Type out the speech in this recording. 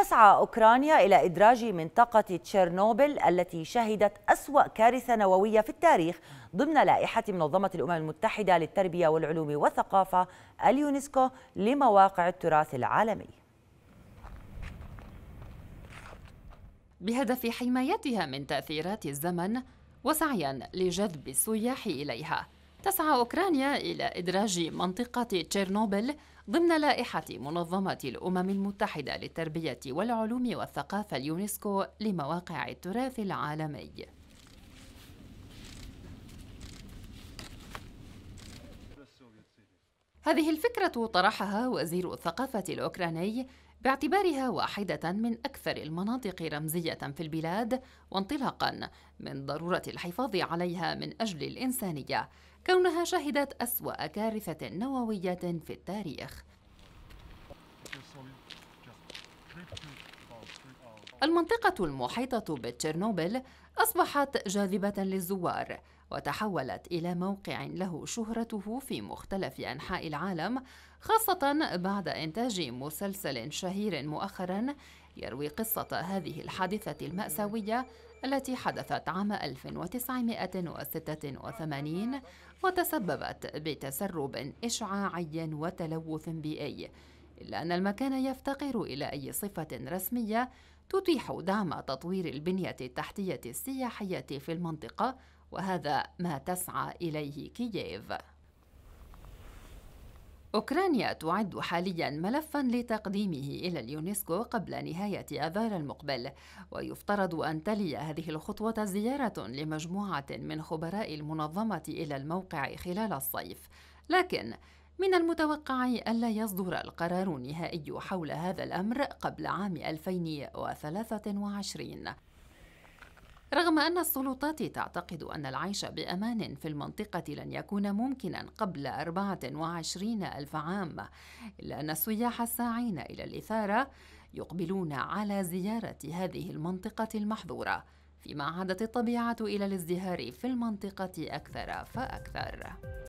تسعى أوكرانيا إلى إدراج منطقة تشيرنوبل التي شهدت أسوأ كارثة نووية في التاريخ ضمن لائحة منظمة الأمم المتحدة للتربية والعلوم والثقافة اليونسكو لمواقع التراث العالمي بهدف حمايتها من تأثيرات الزمن وسعيا لجذب السياح إليها تسعى أوكرانيا إلى إدراج منطقة تشيرنوبل ضمن لائحة منظمة الأمم المتحدة للتربية والعلوم والثقافة اليونسكو لمواقع التراث العالمي. هذه الفكرة طرحها وزير الثقافة الأوكراني باعتبارها واحدة من أكثر المناطق رمزية في البلاد وانطلاقا من ضرورة الحفاظ عليها من أجل الإنسانية كونها شهدت أسوأ كارثة نووية في التاريخ المنطقة المحيطة بتشيرنوبل أصبحت جاذبة للزوار وتحولت إلى موقع له شهرته في مختلف أنحاء العالم خاصة بعد إنتاج مسلسل شهير مؤخرا يروي قصة هذه الحادثة المأساوية التي حدثت عام 1986 وتسببت بتسرب إشعاعي وتلوث بيئي إلا أن المكان يفتقر إلى أي صفة رسمية تتيح دعم تطوير البنية التحتية السياحية في المنطقة وهذا ما تسعى إليه كييف أوكرانيا تعد حاليا ملفا لتقديمه إلى اليونسكو قبل نهاية آذار المقبل ويفترض أن تلي هذه الخطوة زيارة لمجموعة من خبراء المنظمة إلى الموقع خلال الصيف لكن من المتوقع ألا يصدر القرار النهائي حول هذا الأمر قبل عام 2023 رغم أن السلطات تعتقد أن العيش بأمان في المنطقة لن يكون ممكنا قبل 24 ألف عام إلا أن السياح الساعين إلى الإثارة يقبلون على زيارة هذه المنطقة المحظورة فيما عادت الطبيعة إلى الازدهار في المنطقة أكثر فأكثر